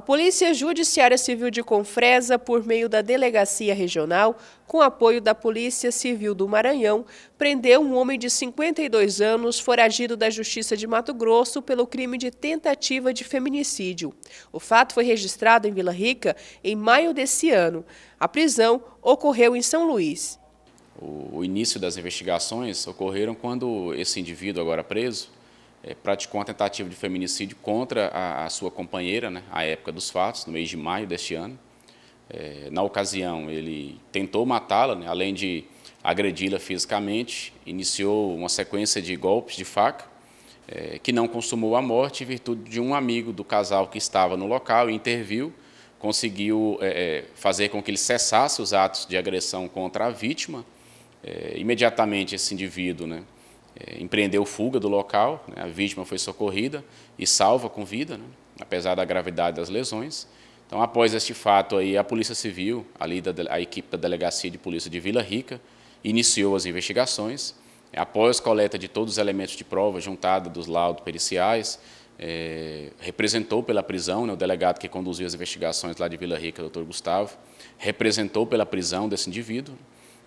A Polícia Judiciária Civil de Confresa, por meio da Delegacia Regional, com apoio da Polícia Civil do Maranhão, prendeu um homem de 52 anos foragido da Justiça de Mato Grosso pelo crime de tentativa de feminicídio. O fato foi registrado em Vila Rica em maio desse ano. A prisão ocorreu em São Luís. O início das investigações ocorreram quando esse indivíduo, agora preso, é, praticou uma tentativa de feminicídio contra a, a sua companheira, né, à época dos fatos, no mês de maio deste ano. É, na ocasião, ele tentou matá-la, né, além de agredi-la fisicamente, iniciou uma sequência de golpes de faca, é, que não consumou a morte, em virtude de um amigo do casal que estava no local e interviu, conseguiu é, é, fazer com que ele cessasse os atos de agressão contra a vítima. É, imediatamente, esse indivíduo, né, eh, empreendeu fuga do local, né? a vítima foi socorrida e salva com vida, né? apesar da gravidade das lesões. Então, após este fato, aí, a Polícia Civil, ali da, a equipe da Delegacia de Polícia de Vila Rica, iniciou as investigações. Após coleta de todos os elementos de prova, juntada dos laudos periciais, é, representou pela prisão, né, o delegado que conduziu as investigações lá de Vila Rica, doutor Gustavo, representou pela prisão desse indivíduo,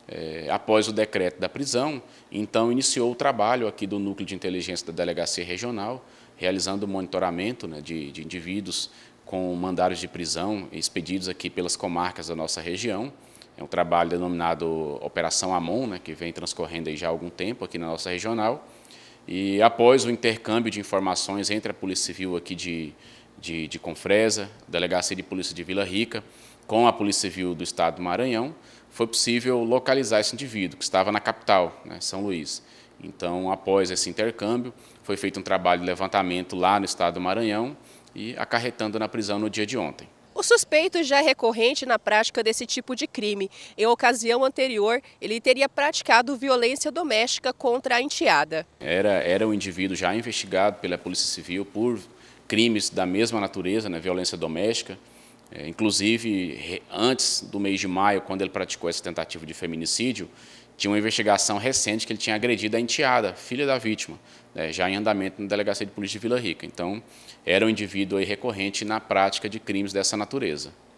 é, após o decreto da prisão, então iniciou o trabalho aqui do Núcleo de Inteligência da Delegacia Regional, realizando o monitoramento né, de, de indivíduos com mandados de prisão expedidos aqui pelas comarcas da nossa região. É um trabalho denominado Operação Amon, né, que vem transcorrendo aí já há algum tempo aqui na nossa regional. E após o intercâmbio de informações entre a Polícia Civil aqui de, de, de Confresa, Delegacia de Polícia de Vila Rica, com a Polícia Civil do Estado do Maranhão, foi possível localizar esse indivíduo, que estava na capital, né, São Luís. Então, após esse intercâmbio, foi feito um trabalho de levantamento lá no estado do Maranhão e acarretando na prisão no dia de ontem. O suspeito já é recorrente na prática desse tipo de crime. Em ocasião anterior, ele teria praticado violência doméstica contra a enteada. Era, era um indivíduo já investigado pela Polícia Civil por crimes da mesma natureza, né, violência doméstica. É, inclusive, antes do mês de maio, quando ele praticou essa tentativa de feminicídio, tinha uma investigação recente que ele tinha agredido a enteada, filha da vítima, né, já em andamento na Delegacia de Polícia de Vila Rica. Então, era um indivíduo recorrente na prática de crimes dessa natureza.